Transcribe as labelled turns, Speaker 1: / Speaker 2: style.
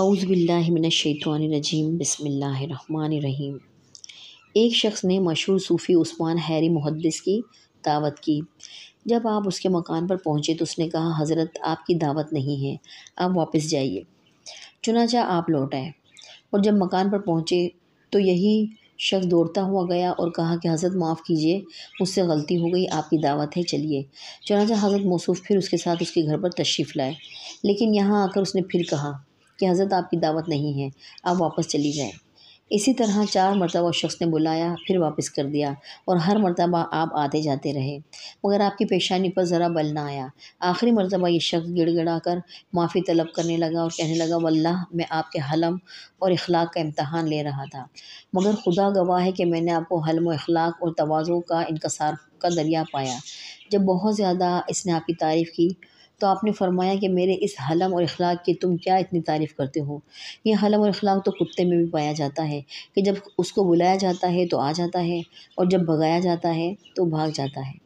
Speaker 1: अउज़बिल्लिमिनशैतवानरजीम बसमीम एक शख्स ने मशहूर सूफ़ी उस्मान हैरी मुहदस की दावत की जब आप उसके मकान पर पहुँचे तो उसने कहा हज़रत आपकी दावत नहीं है आप वापस जाइए चुनाचा आप लौट आए और जब मकान पर पहुँचे तो यही शख्स दौड़ता हुआ गया और कहा कि हज़रत माफ़ कीजिए मुझसे गलती हो गई आपकी दावत है चलिए चुनाचा हज़रत मौसू फिर उसके साथ उसके घर पर तशरीफ़ लाए लेकिन यहाँ आकर उसने फिर कहा कि हज़रत आपकी दावत नहीं है आप वापस चली जाएँ इसी तरह चार मरतबा शख्स ने बुलाया फिर वापस कर दिया और हर मरतबा आप आते जाते रहे मगर आपकी पेशानी पर ज़रा बल ना आया आखिरी मरतबा ये शख्स गिड़गिड़ा कर माफ़ी तलब करने लगा और कहने लगा वल्ला मैं आपके हलम और अखलाक का इम्तहान ले रहा था मगर खुदा गवाह है कि मैंने आपको हलम अखलाक और तोज़ों का इनकसार का दरिया पाया जब बहुत ज़्यादा इसने आपकी तारीफ़ की तो आपने फरमाया कि मेरे इस हलम और अखलाक की तुम क्या इतनी तारीफ़ करते हो यह हलम और अखलाक तो कुत्ते में भी पाया जाता है कि जब उसको बुलाया जाता है तो आ जाता है और जब भगाया जाता है तो भाग जाता है